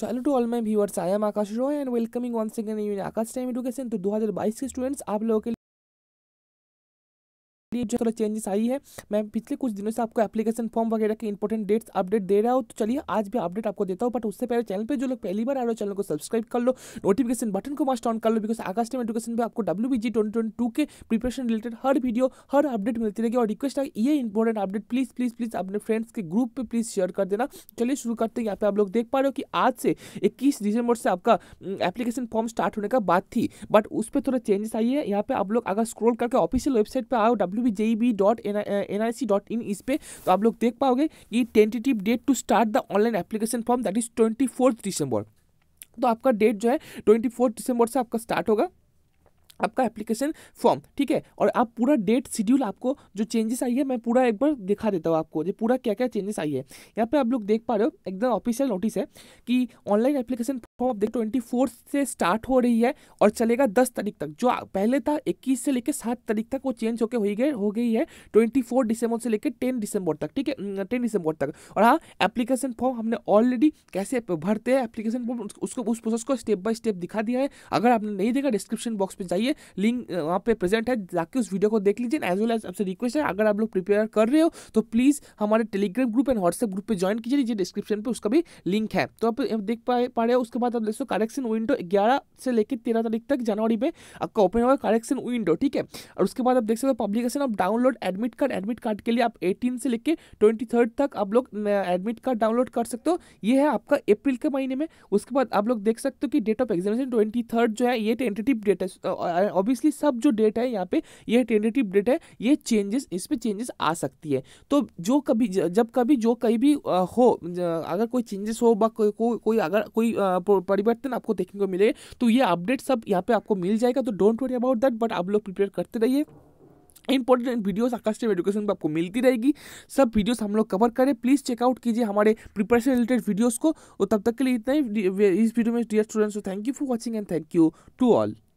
so hello to all my viewers I am Akash Roy and welcoming once again in Akash time education तो 2022 के students आप लोगों के लिए जो थोड़ा चेंजेस आई है मैं पिछले कुछ दिनों से आपको एप्लीकेशन फॉर्म वगैरह के इंपॉर्टेंट डेट्स अपडेट दे रहा हूँ तो चलिए आज भी अपडेट आपको देता हूँ बट उससे पहले चैनल पे जो लोग पहली बार आ रहे हो चैनल को सब्सक्राइब कर लो नोटिफिकेशन बटन को मस्ट ऑन कर लो बिकॉज आकाश टाइम एजुकेशन पर आपको W B twenty twenty two के प्रिपरेशन रिलेटेड हर वीडियो हर अपडेट मिलती रहेगी और रिक्वेस्ट है ये important update please please please अपने फ्रेंड्स के ग्रुप पर प्लीज़ शेयर कर देना चलिए शुरू करते हैं यहाँ पे आप लोग देख पा रहे हो कि आज से इक्कीस दिसंबर से आपका एप्लीकेशन फॉर्म स्टार्ट होने का बात थी बट उस पर थोड़ा चेंजेस आई है यहाँ पे आप लोग अगर स्क्रोल करके ऑफिशियल वेबसाइट पर आओ W W B JE B dot N I C dot in इस पर तो आप लोग देख पाओगे कि tentative date to start the online application form that is twenty fourth December तो आपका डेट जो है ट्वेंटी फोर्थ दिसंबर से आपका स्टार्ट होगा आपका एप्लीकेशन फॉर्म ठीक है और आप पूरा डेट शेड्यूल आपको जो चेंजेस आई है मैं पूरा एक बार दिखा देता हूँ आपको जो पूरा क्या क्या चेंजेस आई है यहाँ पे आप लोग देख पा रहे हो एकदम ऑफिशियल नोटिस है कि ऑनलाइन एप्लीकेशन फॉर्म देख ट्वेंटी से स्टार्ट हो रही है और चलेगा दस तारीख तक जो पहले था इक्कीस से लेकर सात तारीख तक वो चेंज होकर हुई गई हो गई है ट्वेंटी दिसंबर से लेकर टेन दिसंबर तक ठीक है टेन दिसंबर तक और हाँ एप्लीकेशन फॉर्म हमने ऑलरेडी कैसे भरते हैं एप्लीकेशन फॉर्म उसको उस प्रोसेस को स्टेप बाय स्टेप दिखा दिया है अगर आपने नहीं देखा डिस्क्रिप्शन बॉक्स में जाइए लिए लिंक वहाँ पे प्रेजेंट है जाके उस वीडियो को देख लीजिए एज वेल एज आपसे रिक्वेस्ट है अगर आप लोग प्रिपेयर कर रहे हो तो प्लीज़ हमारे Telegram group and WhatsApp group पर ज्वाइन कीजिए लीजिए डिस्क्रिप्शन पर उसका भी लिंक है तो आप देख पा पा रहे हो उसके बाद आप देख सो करेक्शन विंडो ग्यारह से लेकर तेरह तारीख तक जनवरी में आपका ओपन होगा करेक्शन विंडो ठीक है और उसके बाद आप देख सकते हो publication of download admit card admit card के लिए आप एटीन से लेकर ट्वेंटी तक आप लोग एडमिट कार्ड डाउनलोड कर सकते हो ये है आपका अप्रैल के महीने में उसके बाद आप लोग देख सकते हो कि डेट ऑफ एग्जामिनेशन ट्वेंटी जो है ये टेंटेटिव डेट है ऑब्वियसली सब जो डेट है यहाँ पे ये टेंडेटिव डेट है ये चेंजेस इस पर चेंजेस आ सकती है तो जो कभी जब कभी जो कहीं भी हो अगर कोई चेंजेस हो बा को, को, कोई अगर कोई परिवर्तन आपको देखने को मिले तो ये अपडेट सब यहाँ पे आपको मिल जाएगा तो don't worry about that but आप लोग प्रिपेयर करते रहिए इंपॉर्टेंट वीडियोस आकाश एजुकेशन पर आपको मिलती रहेगी सब वीडियोस हम लोग कवर करें प्लीज़ चेकआउट कीजिए हमारे प्रिपरेशन रिलेटेड वीडियोस को और तब तक के लिए इतना ही इस वीडियो में dear students thank you for watching and thank you to all